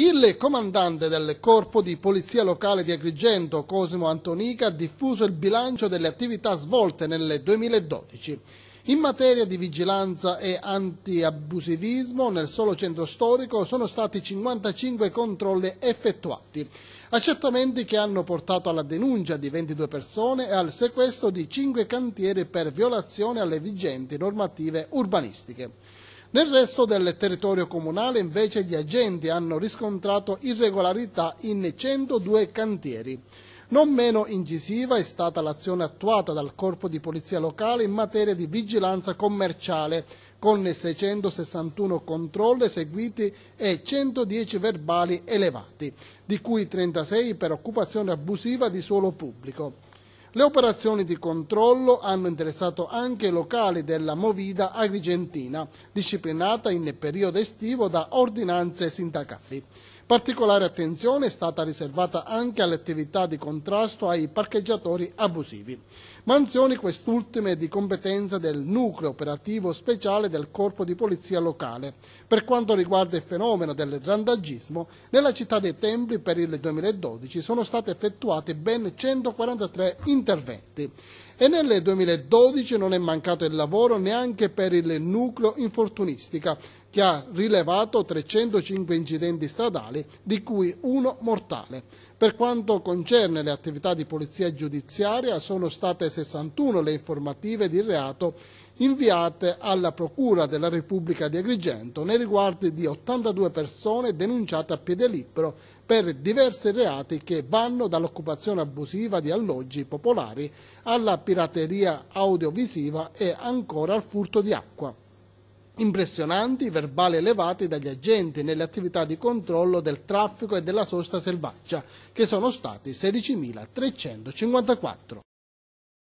Il comandante del Corpo di Polizia Locale di Agrigento, Cosimo Antonica, ha diffuso il bilancio delle attività svolte nel 2012. In materia di vigilanza e antiabusivismo, nel solo centro storico sono stati 55 controlli effettuati, accertamenti che hanno portato alla denuncia di 22 persone e al sequestro di 5 cantieri per violazione alle vigenti normative urbanistiche. Nel resto del territorio comunale invece gli agenti hanno riscontrato irregolarità in 102 cantieri. Non meno incisiva è stata l'azione attuata dal Corpo di Polizia Locale in materia di vigilanza commerciale, con 661 controlli eseguiti e 110 verbali elevati, di cui 36 per occupazione abusiva di suolo pubblico. Le operazioni di controllo hanno interessato anche i locali della Movida agrigentina, disciplinata in periodo estivo da ordinanze sindacali. Particolare attenzione è stata riservata anche all'attività di contrasto ai parcheggiatori abusivi. Manzioni quest'ultime di competenza del nucleo operativo speciale del Corpo di Polizia locale per quanto riguarda il fenomeno del randaggismo, nella città dei Templi per il 2012 sono state effettuate ben 143 interventi e nel 2012 non è mancato il lavoro neanche per il nucleo infortunistica che ha rilevato 305 incidenti stradali penali, di cui uno mortale. Per quanto concerne le attività di polizia giudiziaria, sono state 61 le informative di reato inviate alla Procura della Repubblica di Agrigento nei riguardi di 82 persone denunciate a piede libero per diversi reati che vanno dall'occupazione abusiva di alloggi popolari alla pirateria audiovisiva e ancora al furto di acqua impressionanti verbali elevati dagli agenti nelle attività di controllo del traffico e della sosta selvaggia, che sono stati 16.354.